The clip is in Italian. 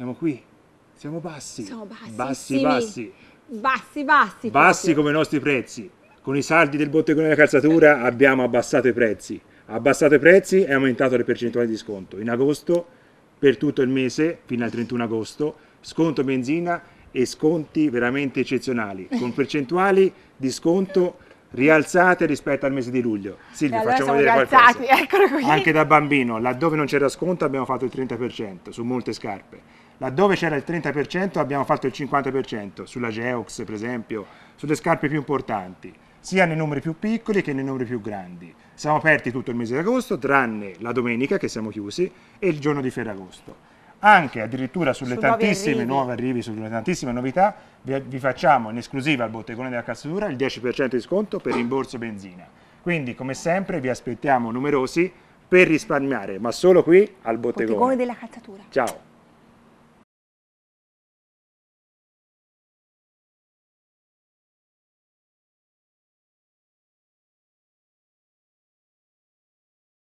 Siamo qui. Siamo bassi. Siamo bassi. Bassi, bassi. Bassi, bassi. come i nostri prezzi. Con i saldi del bottegone della calzatura abbiamo abbassato i prezzi. Abbassato i prezzi e aumentato le percentuali di sconto. In agosto, per tutto il mese, fino al 31 agosto, sconto benzina e sconti veramente eccezionali, con percentuali di sconto rialzate rispetto al mese di luglio. Silvia, facciamo vedere rialzati, qualcosa. Anche da bambino, laddove non c'era sconto abbiamo fatto il 30% su molte scarpe laddove c'era il 30% abbiamo fatto il 50%, sulla Geox per esempio, sulle scarpe più importanti, sia nei numeri più piccoli che nei numeri più grandi. Siamo aperti tutto il mese di agosto, tranne la domenica che siamo chiusi e il giorno di Ferragosto. Anche addirittura sulle Su tantissime nuovi nuove arrivi, sulle tantissime novità, vi, vi facciamo in esclusiva al bottegone della Cassatura il 10% di sconto per rimborso benzina. Quindi come sempre vi aspettiamo numerosi per risparmiare, ma solo qui al bottegone. Bottegone della Cazzatura. Ciao.